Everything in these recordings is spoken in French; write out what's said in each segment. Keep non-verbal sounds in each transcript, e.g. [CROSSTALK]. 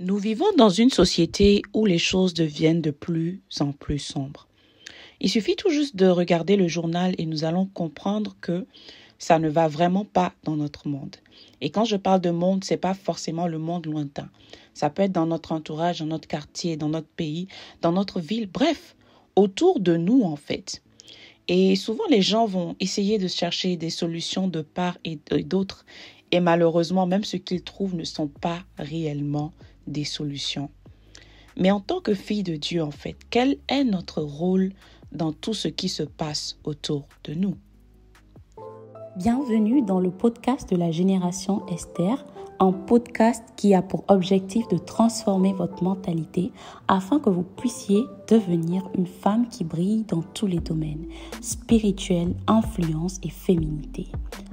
Nous vivons dans une société où les choses deviennent de plus en plus sombres. Il suffit tout juste de regarder le journal et nous allons comprendre que ça ne va vraiment pas dans notre monde. Et quand je parle de monde, c'est pas forcément le monde lointain. Ça peut être dans notre entourage, dans notre quartier, dans notre pays, dans notre ville, bref, autour de nous en fait. Et souvent les gens vont essayer de chercher des solutions de part et d'autre et malheureusement même ce qu'ils trouvent ne sont pas réellement des solutions. Mais en tant que fille de Dieu, en fait, quel est notre rôle dans tout ce qui se passe autour de nous Bienvenue dans le podcast de la génération Esther, un podcast qui a pour objectif de transformer votre mentalité afin que vous puissiez devenir une femme qui brille dans tous les domaines, spirituel, influence et féminité,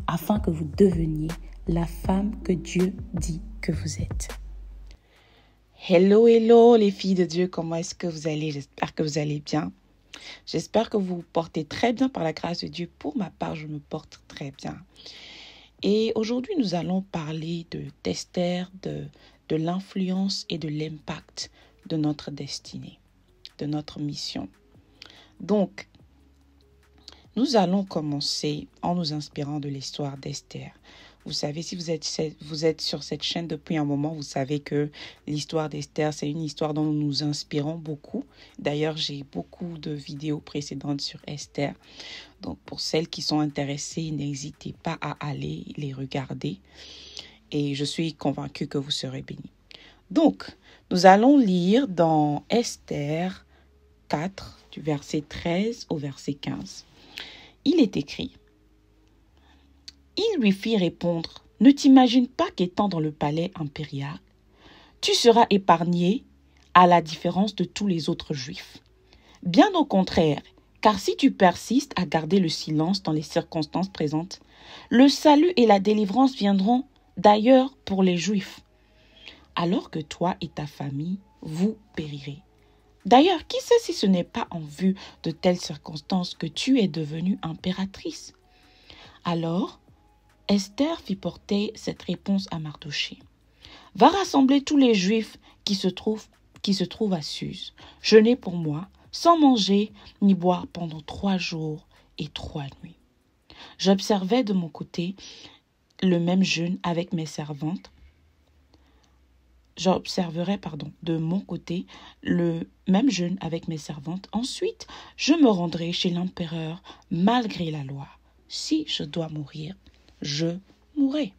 afin que vous deveniez la femme que Dieu dit que vous êtes. Hello, hello les filles de Dieu, comment est-ce que vous allez J'espère que vous allez bien. J'espère que vous vous portez très bien par la grâce de Dieu. Pour ma part, je me porte très bien. Et aujourd'hui, nous allons parler de Tester, de, de l'influence et de l'impact de notre destinée, de notre mission. Donc, nous allons commencer en nous inspirant de l'histoire d'Esther. Vous savez, si vous êtes, vous êtes sur cette chaîne depuis un moment, vous savez que l'histoire d'Esther, c'est une histoire dont nous nous inspirons beaucoup. D'ailleurs, j'ai beaucoup de vidéos précédentes sur Esther. Donc, pour celles qui sont intéressées, n'hésitez pas à aller les regarder. Et je suis convaincue que vous serez bénis. Donc, nous allons lire dans Esther 4, du verset 13 au verset 15. Il est écrit il lui fit répondre Ne t'imagine pas qu'étant dans le palais impérial, tu seras épargné à la différence de tous les autres juifs. Bien au contraire, car si tu persistes à garder le silence dans les circonstances présentes, le salut et la délivrance viendront d'ailleurs pour les Juifs, alors que toi et ta famille, vous périrez. D'ailleurs, qui sait si ce n'est pas en vue de telles circonstances que tu es devenue impératrice Alors, Esther fit porter cette réponse à Mardoché. « Va rassembler tous les Juifs qui se trouvent, qui se trouvent à Suse. Jeûnez pour moi, sans manger ni boire pendant trois jours et trois nuits. J'observais de mon côté le même jeûne avec mes servantes. J'observerai, pardon, de mon côté le même jeûne avec mes servantes. Ensuite, je me rendrai chez l'empereur malgré la loi, si je dois mourir je mourrai.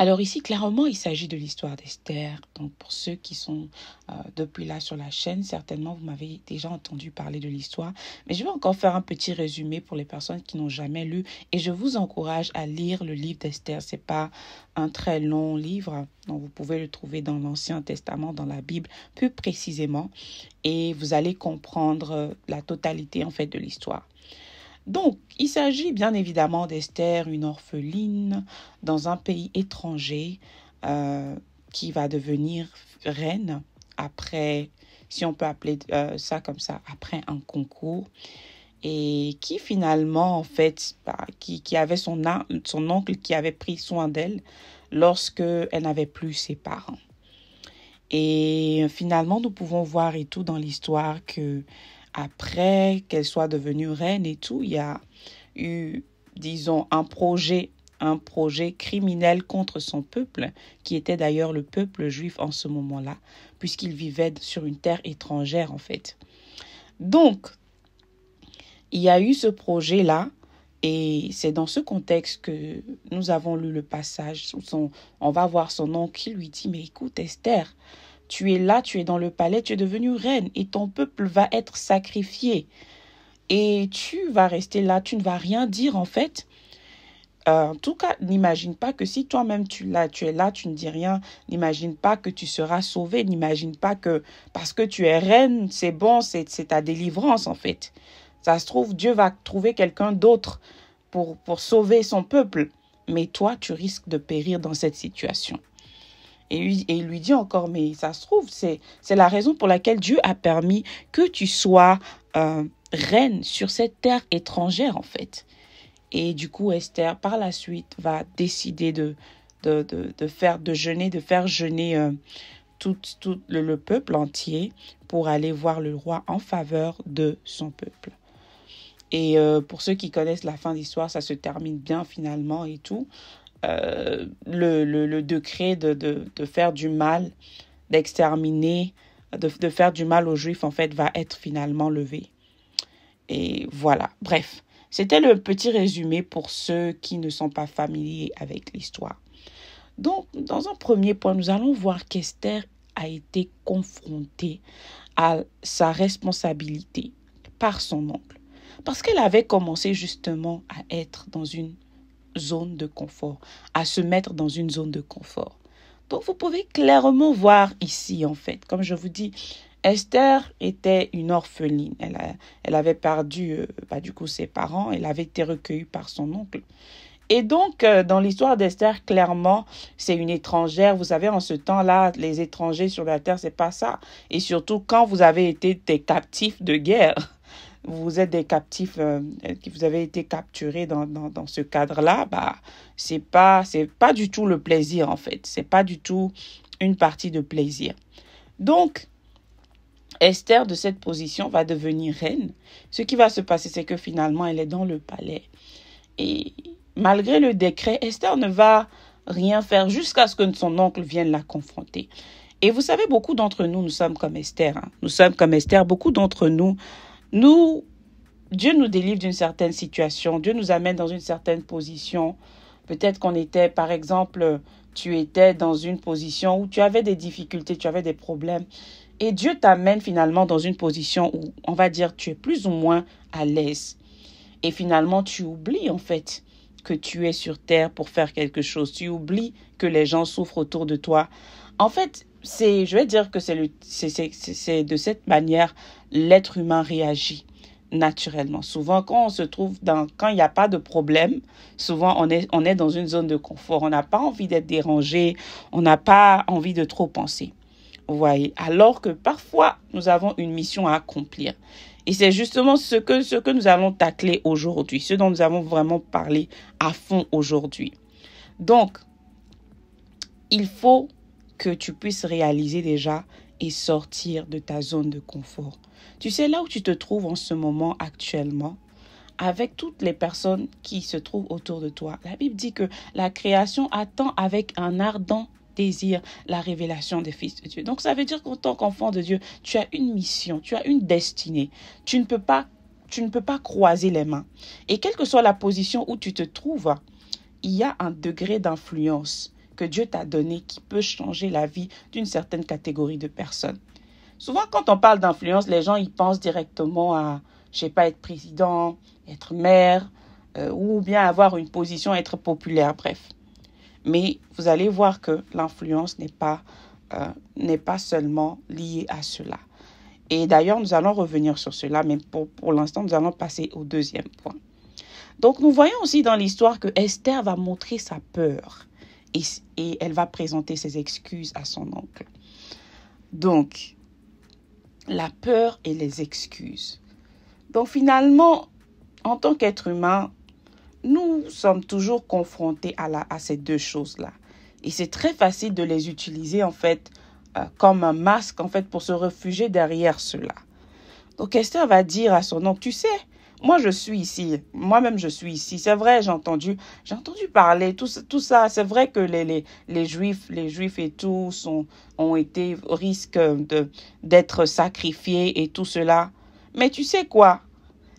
Alors ici, clairement, il s'agit de l'histoire d'Esther. Donc pour ceux qui sont euh, depuis là sur la chaîne, certainement vous m'avez déjà entendu parler de l'histoire. Mais je vais encore faire un petit résumé pour les personnes qui n'ont jamais lu. Et je vous encourage à lire le livre d'Esther. C'est pas un très long livre. Donc vous pouvez le trouver dans l'Ancien Testament, dans la Bible, plus précisément. Et vous allez comprendre euh, la totalité en fait de l'histoire. Donc, il s'agit bien évidemment d'Esther, une orpheline dans un pays étranger euh, qui va devenir reine après, si on peut appeler euh, ça comme ça, après un concours et qui finalement, en fait, bah, qui, avait son, son oncle qui avait pris soin d'elle lorsque elle n'avait plus ses parents. Et finalement, nous pouvons voir et tout dans l'histoire que après qu'elle soit devenue reine et tout, il y a eu, disons, un projet un projet criminel contre son peuple, qui était d'ailleurs le peuple juif en ce moment-là, puisqu'il vivait sur une terre étrangère en fait. Donc, il y a eu ce projet-là, et c'est dans ce contexte que nous avons lu le passage. son, on va voir son oncle qui lui dit, mais écoute Esther, tu es là, tu es dans le palais, tu es devenue reine et ton peuple va être sacrifié. Et tu vas rester là, tu ne vas rien dire en fait. Euh, en tout cas, n'imagine pas que si toi-même tu, tu es là, tu ne dis rien, n'imagine pas que tu seras sauvé, n'imagine pas que parce que tu es reine, c'est bon, c'est ta délivrance en fait. Ça se trouve, Dieu va trouver quelqu'un d'autre pour, pour sauver son peuple. Mais toi, tu risques de périr dans cette situation. Et, il lui dit encore, mais ça se trouve, c'est la raison pour laquelle Dieu a permis que tu sois euh, reine sur cette terre étrangère, en fait. Et du coup, Esther, par la suite, va décider de, de, faire de jeûner, de faire jeûner euh, tout, tout le, peuple entier pour aller voir le roi en faveur de son peuple. Et euh, pour ceux qui connaissent la fin de l'histoire, ça se termine bien finalement et tout le, le, décret de, faire du mal, d'exterminer, de, de, faire du mal aux Juifs, en fait, va être finalement levé. Et voilà, bref, c'était le petit résumé pour ceux qui ne sont pas familiers avec l'histoire. Donc, dans un premier point, nous allons voir qu'Esther a été confrontée à sa responsabilité par son oncle. Parce qu'elle avait commencé justement à être dans une zone de confort, à se mettre dans une zone de confort. Donc vous pouvez clairement voir ici, en fait, comme je vous dis, Esther était une orpheline. Elle, elle avait perdu, euh, bah, du coup, ses parents. Elle avait été recueillie par son oncle. Et donc, euh, dans l'histoire d'Esther, clairement, c'est une étrangère. Vous savez, en ce temps-là, les étrangers sur la terre, c'est pas ça. Et surtout, quand vous avez été des captifs de guerre, vous êtes des captifs, qui euh, vous avez été capturés dans, ce cadre-là, bah, c'est pas, c'est pas du tout le plaisir, en fait. C'est pas du tout une partie de plaisir. Donc, Esther, de cette position, va devenir reine. Ce qui va se passer, c'est que finalement, elle est dans le palais. Et malgré le décret, Esther ne va rien faire jusqu'à ce que son oncle vienne la confronter. Et vous savez, beaucoup d'entre nous, nous sommes comme Esther. Hein. Nous sommes comme Esther. Beaucoup d'entre nous, nous, Dieu nous délivre d'une certaine situation, Dieu nous amène dans une certaine position. Peut-être qu'on était, par exemple, tu étais dans une position où tu avais des difficultés, tu avais des problèmes. Et Dieu t'amène finalement dans une position où, on va dire, tu es plus ou moins à l'aise. Et finalement, tu oublies en fait que tu es sur terre pour faire quelque chose. Tu oublies que les gens souffrent autour de toi. En fait, c'est, je vais dire que c'est, le, c'est, c'est, de cette manière l'être humain réagit naturellement. Souvent, quand on se trouve dans, quand il n'y a pas de problème, souvent on est, on est dans une zone de confort. On n'a pas envie d'être dérangé, on n'a pas envie de trop penser. Vous voyez, alors que parfois nous avons une mission à accomplir. Et c'est justement ce que, ce que nous allons tacler aujourd'hui, ce dont nous avons vraiment parlé à fond aujourd'hui. Donc, il faut que tu puisses réaliser déjà et sortir de ta zone de confort. Tu sais, là où tu te trouves en ce moment actuellement, avec toutes les personnes qui se trouvent autour de toi, la Bible dit que la création attend avec un ardent désir la révélation des fils de Dieu. Donc ça veut dire qu'en tant qu'enfant de Dieu, tu as une mission, tu as une destinée. Tu ne peux pas tu ne peux pas croiser les mains. Et quelle que soit la position où tu te trouves, il y a un degré d'influence que Dieu t'a donné qui peut changer la vie d'une certaine catégorie de personnes. Souvent, quand on parle d'influence, les gens y pensent directement à, je sais pas, être président, être maire, euh, ou bien avoir une position, être populaire, bref. Mais vous allez voir que l'influence n'est pas, euh, pas seulement liée à cela. Et d'ailleurs, nous allons revenir sur cela, mais pour l'instant, nous allons passer au deuxième point. Donc, nous voyons aussi dans l'histoire que Esther va montrer sa peur et, elle va présenter ses excuses à son oncle. Donc, la peur et les excuses. Donc finalement, en tant qu'être humain, nous sommes toujours confrontés à, ces deux choses-là. Et c'est très facile de les utiliser en fait euh, comme un masque en fait pour se réfugier derrière cela. Donc Esther va dire à son oncle, tu sais, moi, je suis ici. Moi-même, je suis ici. C'est vrai, j'ai entendu, j'ai entendu parler tout, ça. C'est vrai que les, les, les, juifs, les juifs et tout sont, ont été risque de, d'être sacrifiés et tout cela. Mais tu sais quoi?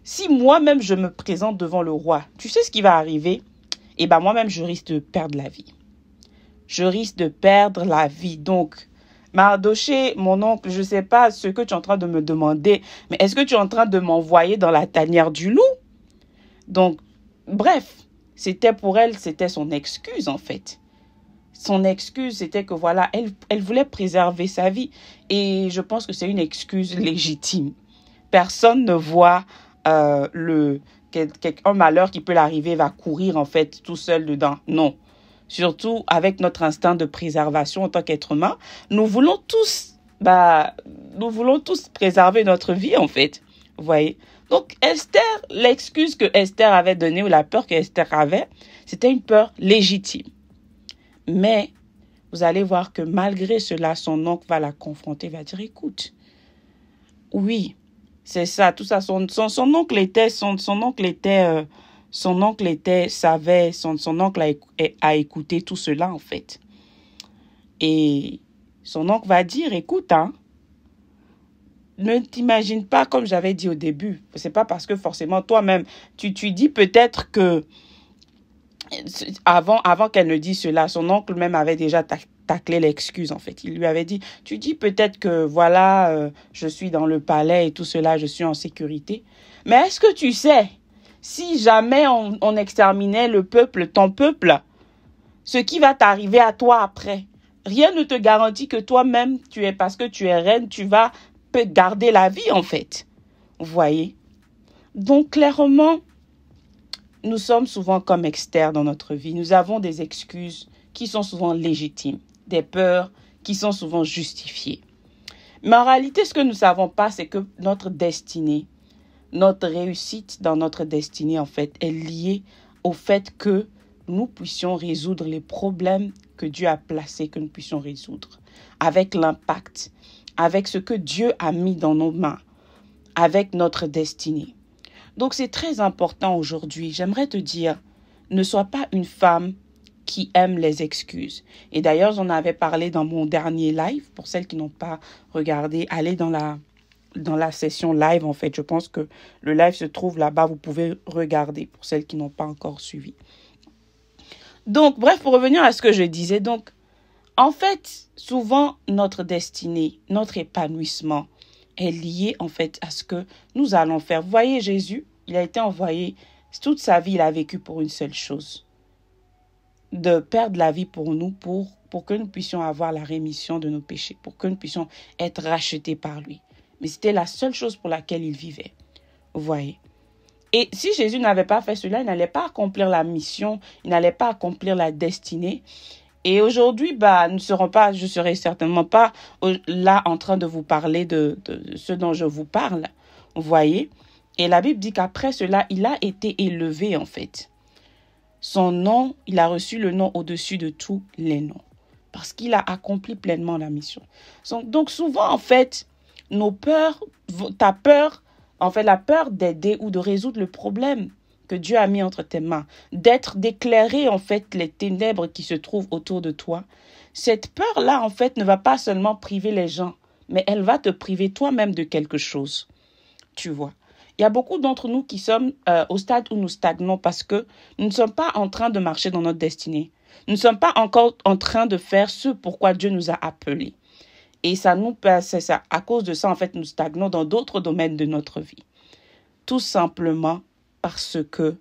Si moi-même je me présente devant le roi, tu sais ce qui va arriver? Eh ben, moi-même, je risque de perdre la vie. Je risque de perdre la vie. Donc, Mardoché, mon oncle, je ne sais pas ce que tu es en train de me demander, mais est-ce que tu es en train de m'envoyer dans la tanière du loup Donc, bref, c'était pour elle, c'était son excuse en fait. Son excuse, c'était que voilà, elle, voulait préserver sa vie. Et je pense que c'est une excuse légitime. Personne ne voit euh, le, un malheur qui peut l'arriver va courir en fait tout seul dedans. Non surtout avec notre instinct de préservation en tant qu'être humain, nous voulons tous, bah, nous voulons tous préserver notre vie en fait. Vous voyez Donc Esther, l'excuse que Esther avait donnée ou la peur que Esther avait, c'était une peur légitime. Mais vous allez voir que malgré cela, son oncle va la confronter, va dire, écoute, oui, c'est ça, tout ça. Son, son, oncle était, son, oncle était euh, son oncle était, savait, son, oncle a, écouté tout cela en fait. Et son oncle va dire, écoute, hein, ne t'imagine pas comme j'avais dit au début. Ce n'est pas parce que forcément toi-même, tu, tu dis peut-être que avant, avant qu'elle ne dise cela, son oncle même avait déjà taclé l'excuse en fait. Il lui avait dit, tu dis peut-être que voilà, euh, je suis dans le palais et tout cela, je suis en sécurité. Mais est-ce que tu sais si jamais on, exterminait le peuple, ton peuple, ce qui va t'arriver à toi après. Rien ne te garantit que toi-même, tu es parce que tu es reine, tu vas garder la vie en fait. Vous voyez Donc clairement, nous sommes souvent comme externes dans notre vie. Nous avons des excuses qui sont souvent légitimes, des peurs qui sont souvent justifiées. Mais en réalité, ce que nous ne savons pas, c'est que notre destinée, notre réussite dans notre destinée, en fait, est liée au fait que nous puissions résoudre les problèmes que Dieu a placés, que nous puissions résoudre, avec l'impact, avec ce que Dieu a mis dans nos mains, avec notre destinée. Donc c'est très important aujourd'hui, j'aimerais te dire, ne sois pas une femme qui aime les excuses. Et d'ailleurs, j'en avais parlé dans mon dernier live, pour celles qui n'ont pas regardé, allez dans la dans la session live, en fait. Je pense que le live se trouve là-bas. Vous pouvez regarder pour celles qui n'ont pas encore suivi. Donc, bref, pour revenir à ce que je disais, donc, en fait, souvent, notre destinée, notre épanouissement est lié, en fait, à ce que nous allons faire. Vous voyez, Jésus, il a été envoyé, toute sa vie, il a vécu pour une seule chose, de perdre la vie pour nous, pour, pour que nous puissions avoir la rémission de nos péchés, pour que nous puissions être rachetés par lui mais c'était la seule chose pour laquelle il vivait. Vous voyez et si Jésus n'avait pas fait cela, il n'allait pas accomplir la mission, il n'allait pas accomplir la destinée. Et aujourd'hui, bah, ne serons pas, je serai certainement pas là en train de vous parler de, de ce dont je vous parle. Vous voyez? Et la Bible dit qu'après cela, il a été élevé, en fait. Son nom, il a reçu le nom au-dessus de tous les noms. Parce qu'il a accompli pleinement la mission. Donc, souvent, en fait, nos peurs, ta peur, en fait la peur d'aider ou de résoudre le problème que Dieu a mis entre tes mains, d'être d'éclairer en fait les ténèbres qui se trouvent autour de toi. Cette peur-là en fait ne va pas seulement priver les gens, mais elle va te priver toi-même de quelque chose. Tu vois. Il y a beaucoup d'entre nous qui sommes euh, au stade où nous stagnons parce que nous ne sommes pas en train de marcher dans notre destinée. Nous ne sommes pas encore en train de faire ce pourquoi Dieu nous a appelés. Et ça nous ça. À cause de ça, en fait, nous stagnons dans d'autres domaines de notre vie. Tout simplement parce que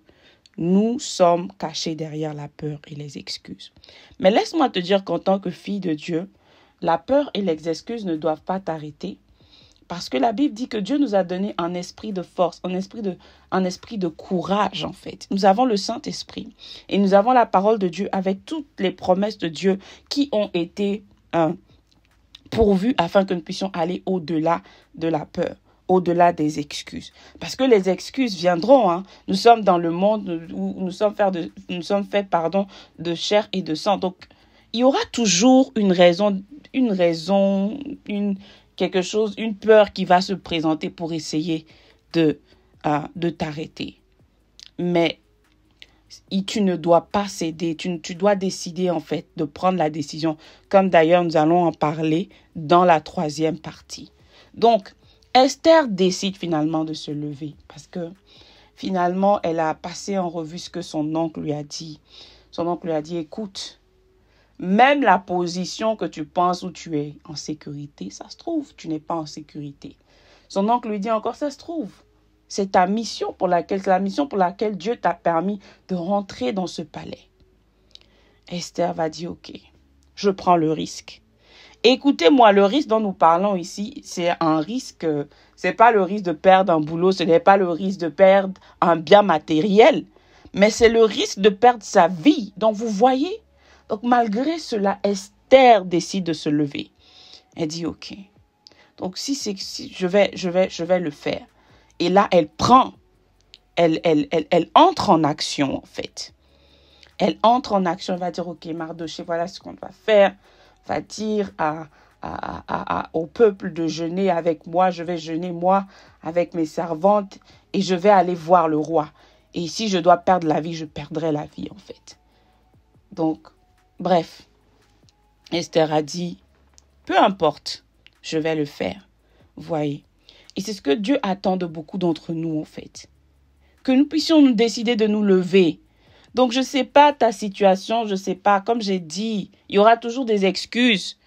nous sommes cachés derrière la peur et les excuses. Mais laisse-moi te dire qu'en tant que fille de Dieu, la peur et les excuses ne doivent pas t'arrêter. Parce que la Bible dit que Dieu nous a donné un esprit de force, un esprit de, un esprit de courage, en fait. Nous avons le Saint-Esprit et nous avons la parole de Dieu avec toutes les promesses de Dieu qui ont été hein, pourvu afin que nous puissions aller au-delà de la peur au-delà des excuses. Parce que les excuses viendront. Hein. Nous sommes dans le monde où nous sommes faits, de, nous sommes pardon, de chair et de sang. Donc, il y aura toujours une raison, une raison, une, quelque chose, une peur qui va se présenter pour essayer de, euh, de t'arrêter. Mais tu ne dois pas céder, tu, tu dois décider en fait de prendre la décision, comme d'ailleurs nous allons en parler dans la troisième partie. Donc, Esther décide finalement de se lever parce que finalement, elle a passé en revue ce que son oncle lui a dit. Son oncle lui a dit, écoute, même la position que tu penses où tu es en sécurité, ça se trouve, tu n'es pas en sécurité. Son oncle lui dit encore, ça se trouve, c'est ta mission pour laquelle, la mission pour laquelle Dieu t'a permis de rentrer dans ce palais. Esther va dire, OK, je prends le risque. Écoutez-moi, le risque dont nous parlons ici, c'est un risque, c'est pas le risque de perdre un boulot, ce n'est pas le risque de perdre un bien matériel, mais c'est le risque de perdre sa vie. Donc vous voyez, donc malgré cela, Esther décide de se lever. Elle dit OK. Donc si si je vais je vais je vais le faire. Et là, elle prend, elle, elle, entre en action, en fait. Elle entre en action, elle va dire, OK, Mardoché, voilà ce qu'on va faire. Va dire à, au peuple de jeûner avec moi, je vais jeûner moi avec mes servantes et je vais aller voir le roi. Et si je dois perdre la vie, je perdrai la vie en fait. Donc, bref, Esther a dit, peu importe, je vais le faire. voyez. Et c'est ce que Dieu attend de beaucoup d'entre nous, en fait. Que nous puissions nous décider de nous lever. Donc, je ne sais pas ta situation, je ne sais pas. Comme j'ai dit, il y aura toujours des excuses.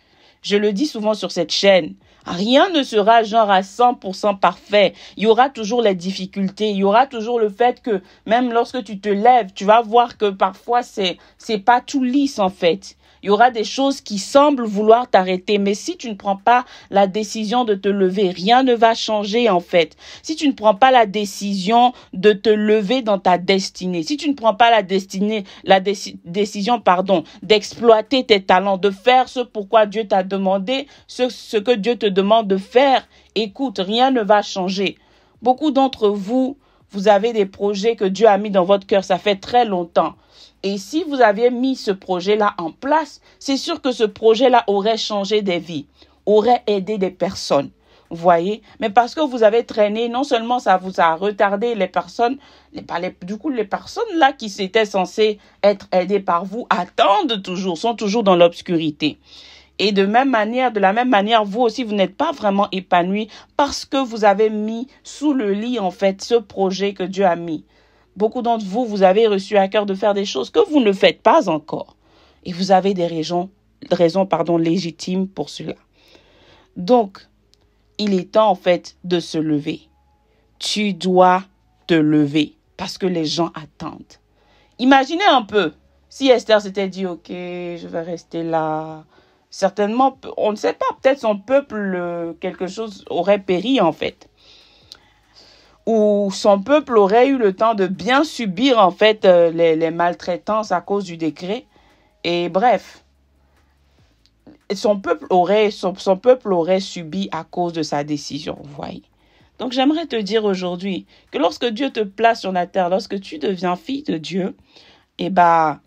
Je le dis souvent sur cette chaîne. Rien ne sera genre à 100% parfait. Il y aura toujours les difficultés. Il y aura toujours le fait que même lorsque tu te lèves, tu vas voir que parfois c'est, c'est pas tout lisse en fait il y aura des choses qui semblent vouloir t'arrêter. Mais si tu ne prends pas la décision de te lever, rien ne va changer en fait. Si tu ne prends pas la décision de te lever dans ta destinée, si tu ne prends pas la destinée, la décision, pardon, d'exploiter tes talents, de faire ce pourquoi Dieu t'a demandé, ce, ce que Dieu te demande de faire, écoute, rien ne va changer. Beaucoup d'entre vous, vous avez des projets que Dieu a mis dans votre cœur, ça fait très longtemps. Et si vous aviez mis ce projet-là en place, c'est sûr que ce projet-là aurait changé des vies, aurait aidé des personnes. Vous voyez Mais parce que vous avez traîné, non seulement ça vous a retardé les personnes, du coup, les personnes-là qui s'étaient censées être aidées par vous attendent toujours, sont toujours dans l'obscurité. Et de même manière, de la même manière, vous aussi, vous n'êtes pas vraiment épanoui parce que vous avez mis sous le lit, en fait, ce projet que Dieu a mis. Beaucoup d'entre vous, vous avez reçu à cœur de faire des choses que vous ne faites pas encore. Et vous avez des raisons, raisons pardon, légitimes pour cela. Donc, il est temps en fait de se lever. Tu dois te lever parce que les gens attendent. Imaginez un peu si Esther s'était dit, OK, je vais rester là. Certainement, on ne sait pas, peut-être son peuple, euh, quelque chose aurait péri en fait où son peuple aurait eu le temps de bien subir en fait euh, les, maltraitances à cause du décret. Et bref, son peuple aurait, son, peuple aurait subi à cause de sa décision, vous voyez. Donc j'aimerais te dire aujourd'hui que lorsque Dieu te place sur la terre, lorsque tu deviens fille de Dieu, eh ben,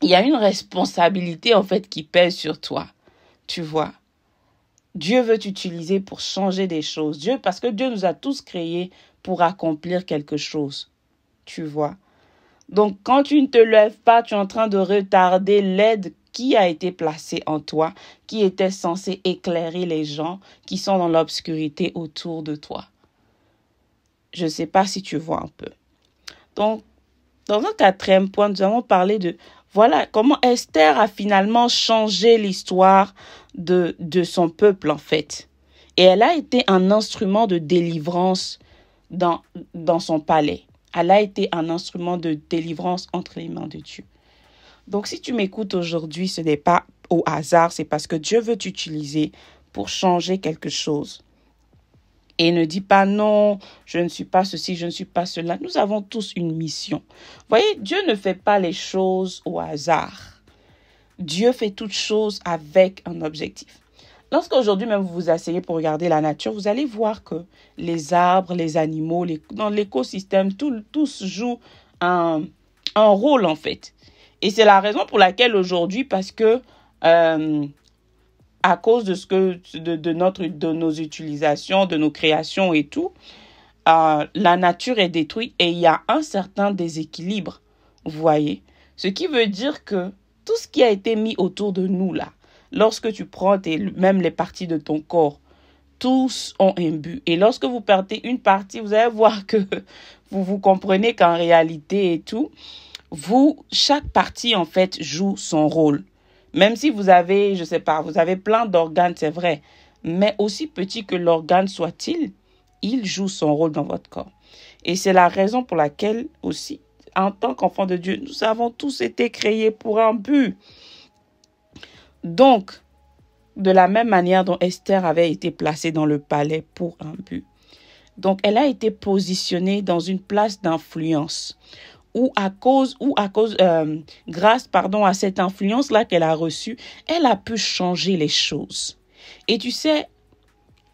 il y a une responsabilité en fait qui pèse sur toi, tu vois. Dieu veut t'utiliser pour changer des choses. Dieu, parce que Dieu nous a tous créés pour accomplir quelque chose. Tu vois. Donc, quand tu ne te lèves pas, tu es en train de retarder l'aide qui a été placée en toi, qui était censée éclairer les gens qui sont dans l'obscurité autour de toi. Je ne sais pas si tu vois un peu. Donc, dans un quatrième point, nous allons parler de, voilà, comment Esther a finalement changé l'histoire de, son peuple, en fait. Et elle a été un instrument de délivrance dans, dans son palais. Elle a été un instrument de délivrance entre les mains de Dieu. Donc si tu m'écoutes aujourd'hui, ce n'est pas au hasard, c'est parce que Dieu veut t'utiliser pour changer quelque chose. Et ne dis pas non, je ne suis pas ceci, je ne suis pas cela. Nous avons tous une mission. voyez, Dieu ne fait pas les choses au hasard. Dieu fait toutes choses avec un objectif. Lorsqu'aujourd'hui même vous vous asseyez pour regarder la nature, vous allez voir que les arbres, les animaux, dans l'écosystème, tout, tous jouent un, rôle en fait. Et c'est la raison pour laquelle aujourd'hui, parce que euh, à cause de ce que de, notre de nos utilisations, de nos créations et tout, euh, la nature est détruite et il y a un certain déséquilibre, vous voyez. Ce qui veut dire que tout ce qui a été mis autour de nous là, lorsque tu prends même les parties de ton corps, tous ont un but. Et lorsque vous perdez une partie, vous allez voir que [LAUGHS] vous vous comprenez qu'en réalité et tout, vous, chaque partie en fait joue son rôle. Même si vous avez, je sais pas, vous avez plein d'organes, c'est vrai, mais aussi petit que l'organe soit-il, il joue son rôle dans votre corps. Et c'est la raison pour laquelle aussi en tant qu'enfant de Dieu, nous avons tous été créés pour un but. Donc, de la même manière dont Esther avait été placée dans le palais pour un but. Donc, elle a été positionnée dans une place d'influence ou à cause ou à cause euh, grâce pardon à cette influence là qu'elle a reçue, elle a pu changer les choses. Et tu sais,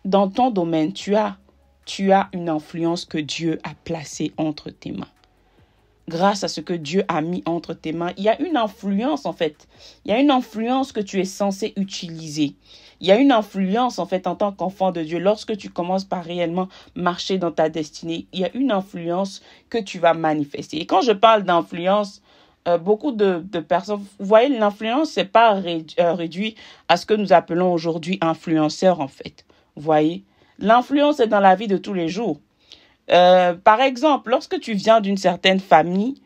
dans ton domaine, tu as tu as une influence que Dieu a placée entre tes mains grâce à ce que Dieu a mis entre tes mains. Il y a une influence en fait. Il y a une influence que tu es censé utiliser. Il y a une influence en fait en tant qu'enfant de Dieu. Lorsque tu commences par réellement marcher dans ta destinée, il y a une influence que tu vas manifester. Et quand je parle d'influence, euh, beaucoup de, personnes, vous voyez, l'influence, n'est pas euh, réduit, à ce que nous appelons aujourd'hui influenceur en fait. Vous voyez, l'influence est dans la vie de tous les jours. Euh, par exemple, lorsque tu viens d'une certaine famille,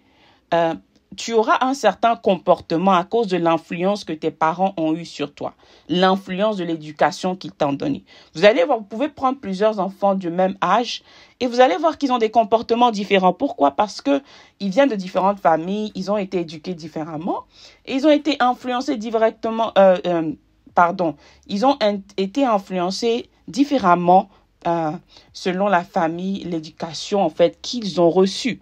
euh, tu auras un certain comportement à cause de l'influence que tes parents ont eue sur toi, l'influence de l'éducation qu'ils t'ont donnée. Vous allez voir, vous pouvez prendre plusieurs enfants du même âge et vous allez voir qu'ils ont des comportements différents. Pourquoi Parce que ils viennent de différentes familles, ils ont été éduqués différemment et ils ont été influencés directement. Euh, pardon, ils ont été influencés différemment euh, selon la famille, l'éducation en fait qu'ils ont reçue.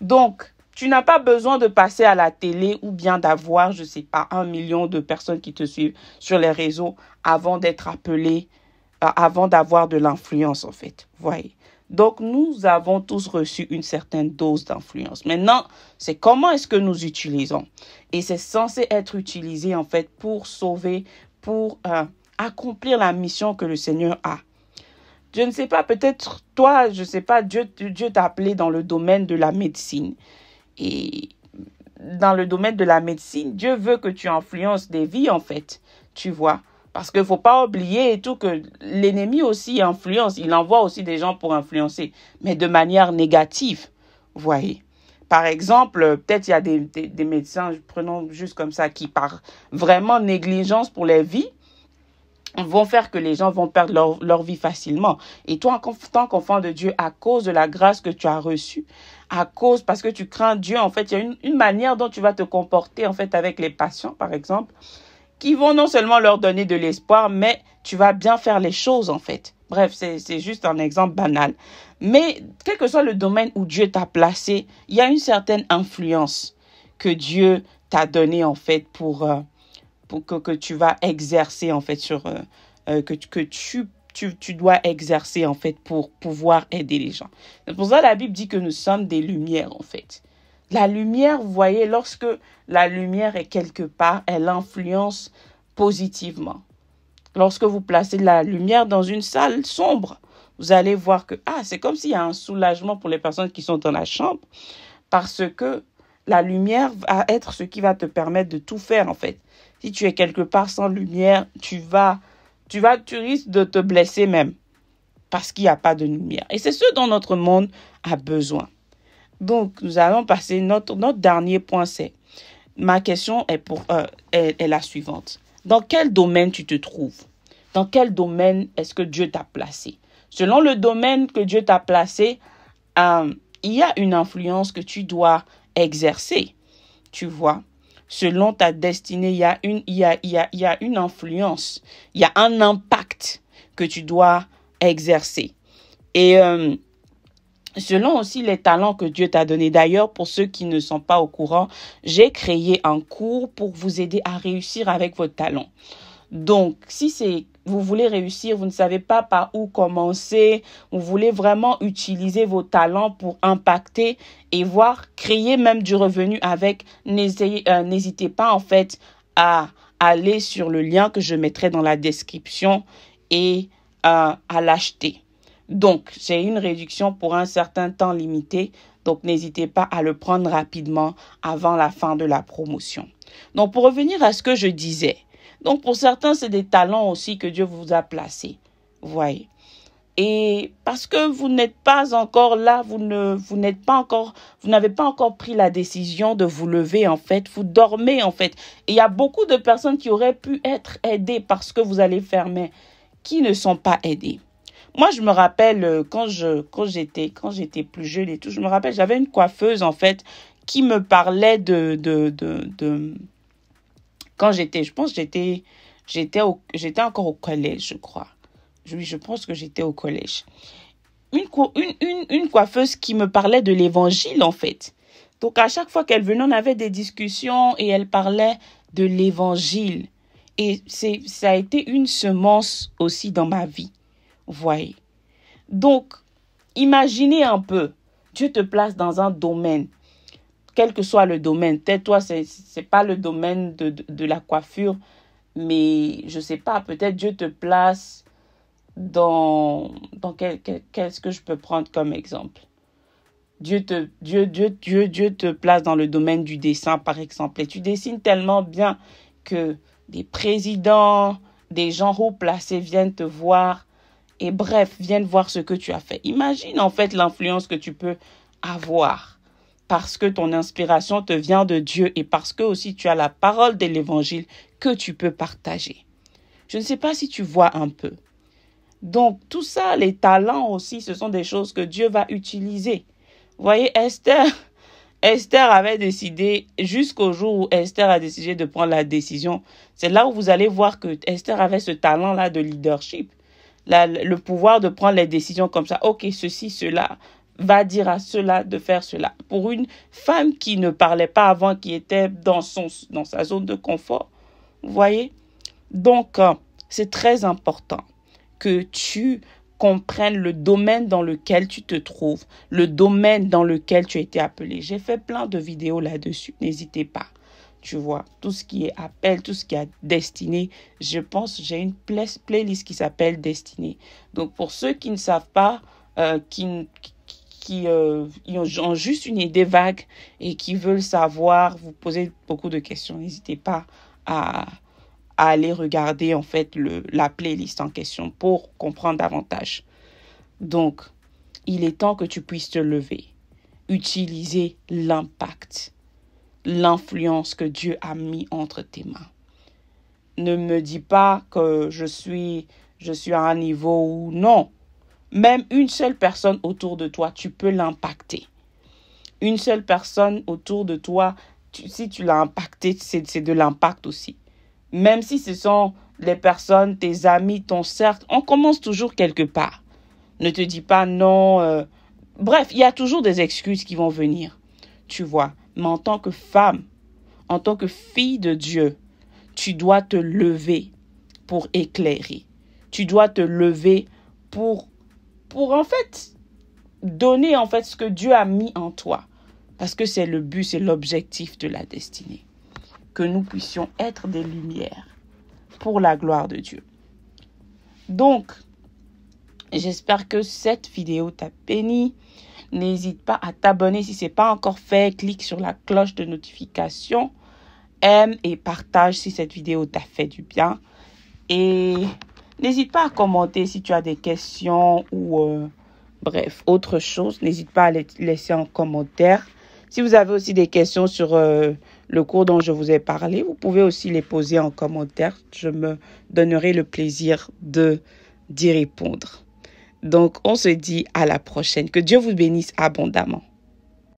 Donc, tu n'as pas besoin de passer à la télé ou bien d'avoir, je ne sais pas, un million de personnes qui te suivent sur les réseaux avant d'être appelé, euh, avant d'avoir de l'influence en fait. Voyez. Donc, nous avons tous reçu une certaine dose d'influence. Maintenant, c'est comment est-ce que nous utilisons. Et c'est censé être utilisé, en fait, pour sauver, pour euh, accomplir la mission que le Seigneur a. Je ne sais pas, peut-être toi, je ne sais pas, Dieu, Dieu t'a appelé dans le domaine de la médecine. Et dans le domaine de la médecine, Dieu veut que tu influences des vies, en fait, tu vois. Parce qu'il ne faut pas oublier et tout que l'ennemi aussi influence, il envoie aussi des gens pour influencer, mais de manière négative, voyez. Par exemple, peut-être il y a des, des, des médecins, prenons juste comme ça, qui par vraiment négligence pour les vies, vont faire que les gens vont perdre leur, vie facilement. Et toi, en tant qu'enfant de Dieu, à cause de la grâce que tu as reçue, à cause, parce que tu crains Dieu, en fait, il y a une, manière dont tu vas te comporter, en fait, avec les patients, par exemple, qui vont non seulement leur donner de l'espoir, mais tu vas bien faire les choses, en fait. Bref, c'est juste un exemple banal. Mais quel que soit le domaine où Dieu t'a placé, il y a une certaine influence que Dieu t'a donnée en fait pour, euh, que, tu vas exercer en fait sur euh, euh, que, que tu, tu, tu dois exercer en fait pour pouvoir aider les gens. C'est pour ça que la Bible dit que nous sommes des lumières en fait. La lumière, vous voyez, lorsque la lumière est quelque part, elle influence positivement. Lorsque vous placez la lumière dans une salle sombre, vous allez voir que ah, c'est comme s'il y a un soulagement pour les personnes qui sont dans la chambre parce que la lumière va être ce qui va te permettre de tout faire en fait. Si tu es quelque part sans lumière, tu vas, tu vas, tu risques de te blesser même parce qu'il n'y a pas de lumière. Et c'est ce dont notre monde a besoin. Donc, nous allons passer notre, notre dernier point, c'est ma question est pour euh, est, la suivante. Dans quel domaine tu te trouves Dans quel domaine est-ce que Dieu t'a placé Selon le domaine que Dieu t'a placé, euh, il y a une influence que tu dois exercer. Tu vois selon ta destinée, il y a une, il y une influence, il y a un impact que tu dois exercer. Et euh, selon aussi les talents que Dieu t'a donnés. D'ailleurs, pour ceux qui ne sont pas au courant, j'ai créé un cours pour vous aider à réussir avec vos talents. Donc, si c'est vous voulez réussir, vous ne savez pas par où commencer, vous voulez vraiment utiliser vos talents pour impacter et voir créer même du revenu avec, euh, n'hésitez pas en fait à aller sur le lien que je mettrai dans la description et euh, à l'acheter. Donc, j'ai une réduction pour un certain temps limité, donc n'hésitez pas à le prendre rapidement avant la fin de la promotion. Donc, pour revenir à ce que je disais, donc pour certains, c'est des talents aussi que Dieu vous a placés. voyez. Et parce que vous n'êtes pas encore là, vous ne, vous n'êtes pas encore, vous n'avez pas encore pris la décision de vous lever en fait, vous dormez en fait. Et il y a beaucoup de personnes qui auraient pu être aidées parce que vous allez fermer, qui ne sont pas aidées. Moi, je me rappelle euh, quand je, quand j'étais, quand j'étais plus jeune et tout, je me rappelle, j'avais une coiffeuse en fait qui me parlait de, de, de quand j'étais, je pense j'étais j'étais j'étais encore au collège, je crois. Oui, je pense que j'étais au collège. Une, coiffeuse qui me parlait de l'évangile, en fait. Donc, à chaque fois qu'elle venait, on avait des discussions et elle parlait de l'évangile. Et c'est, ça a été une semence aussi dans ma vie. Vous voyez. Donc, imaginez un peu. Dieu te place dans un domaine quel que soit le domaine. tais toi, ce n'est pas le domaine de, la coiffure, mais je ne sais pas, peut-être Dieu te place dans, dans quel, qu'est-ce que je peux prendre comme exemple. Dieu te, Dieu, Dieu, Dieu te place dans le domaine du dessin, par exemple. Et tu dessines tellement bien que des présidents, des gens haut placés viennent te voir et bref, viennent voir ce que tu as fait. Imagine en fait l'influence que tu peux avoir parce que ton inspiration te vient de Dieu et parce que aussi tu as la parole de l'Évangile que tu peux partager. Je ne sais pas si tu vois un peu. Donc tout ça, les talents aussi, ce sont des choses que Dieu va utiliser. Vous voyez, Esther, [LAUGHS] Esther avait décidé, jusqu'au jour où Esther a décidé de prendre la décision, c'est là où vous allez voir que Esther avait ce talent-là de leadership. le pouvoir de prendre les décisions comme ça. Ok, ceci, cela va dire à cela de faire cela. Pour une femme qui ne parlait pas avant, qui était dans, son, dans sa zone de confort, vous voyez Donc, euh, c'est très important que tu comprennes le domaine dans lequel tu te trouves, le domaine dans lequel tu as été appelé. J'ai fait plein de vidéos là-dessus, n'hésitez pas. Tu vois, tout ce qui est appel, tout ce qui est destiné, je pense, j'ai une playlist qui s'appelle Destiné. Donc, pour ceux qui ne savent pas, euh, qui qui euh, ont, juste une idée vague et qui veulent savoir, vous posez beaucoup de questions, n'hésitez pas à, aller regarder en fait le, la playlist en question pour comprendre davantage. Donc, il est temps que tu puisses te lever, utiliser l'impact, l'influence que Dieu a mis entre tes mains. Ne me dis pas que je suis je suis à un niveau où non, même une seule personne autour de toi, tu peux l'impacter. Une seule personne autour de toi, si tu l'as impacté, c'est de l'impact aussi. Même si ce sont les personnes, tes amis, ton cercle, on commence toujours quelque part. Ne te dis pas non. Euh. Bref, il y a toujours des excuses qui vont venir, tu vois. Mais en tant que femme, en tant que fille de Dieu, tu dois te lever pour éclairer. Tu dois te lever pour pour en fait donner en fait ce que Dieu a mis en toi. Parce que c'est le but, c'est l'objectif de la destinée. Que nous puissions être des lumières pour la gloire de Dieu. Donc, j'espère que cette vidéo t'a béni. N'hésite pas à t'abonner si ce n'est pas encore fait. Clique sur la cloche de notification. Aime et partage si cette vidéo t'a fait du bien. Et N'hésite pas à commenter si tu as des questions ou euh, bref, autre chose. N'hésite pas à les laisser en commentaire. Si vous avez aussi des questions sur euh, le cours dont je vous ai parlé, vous pouvez aussi les poser en commentaire. Je me donnerai le plaisir de d'y répondre. Donc, on se dit à la prochaine. Que Dieu vous bénisse abondamment.